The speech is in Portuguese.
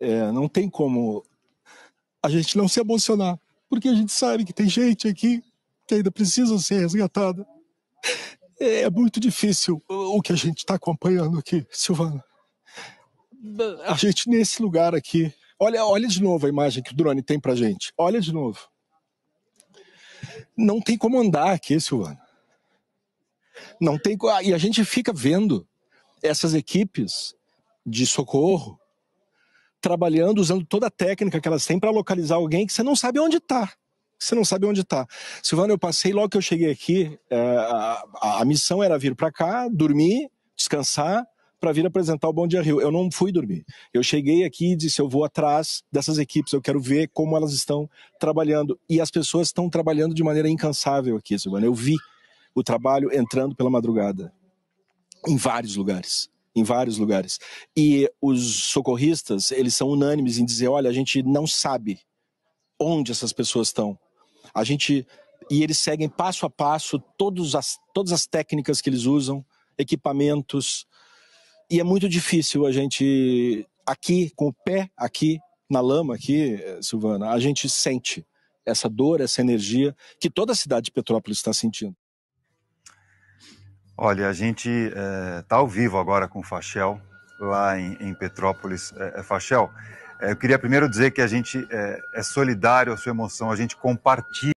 É, não tem como a gente não se emocionar, porque a gente sabe que tem gente aqui que ainda precisa ser resgatada. É, é muito difícil o que a gente está acompanhando aqui, Silvana. A gente nesse lugar aqui. Olha, olha de novo a imagem que o drone tem a gente. Olha de novo. Não tem como andar aqui, Silvana. Não tem e a gente fica vendo essas equipes de socorro trabalhando, usando toda a técnica que elas têm para localizar alguém que você não sabe onde está. Você não sabe onde está. Silvana, eu passei logo que eu cheguei aqui. É, a, a, a missão era vir para cá, dormir, descansar, para vir apresentar o Bom Dia Rio. Eu não fui dormir. Eu cheguei aqui e disse: eu vou atrás dessas equipes, eu quero ver como elas estão trabalhando. E as pessoas estão trabalhando de maneira incansável aqui, Silvana. Eu vi o trabalho entrando pela madrugada em vários lugares em vários lugares. E os socorristas, eles são unânimes em dizer, olha, a gente não sabe onde essas pessoas estão. A gente e eles seguem passo a passo todas as, todas as técnicas que eles usam, equipamentos. E é muito difícil a gente aqui com o pé aqui na lama aqui, Silvana, a gente sente essa dor, essa energia que toda a cidade de Petrópolis está sentindo. Olha, a gente está eh, é, ao vivo agora com o Fachel, lá em, em Petrópolis. É, é Fachel, eh, eu queria primeiro dizer que a gente é, é solidário à sua emoção, a gente compartilha.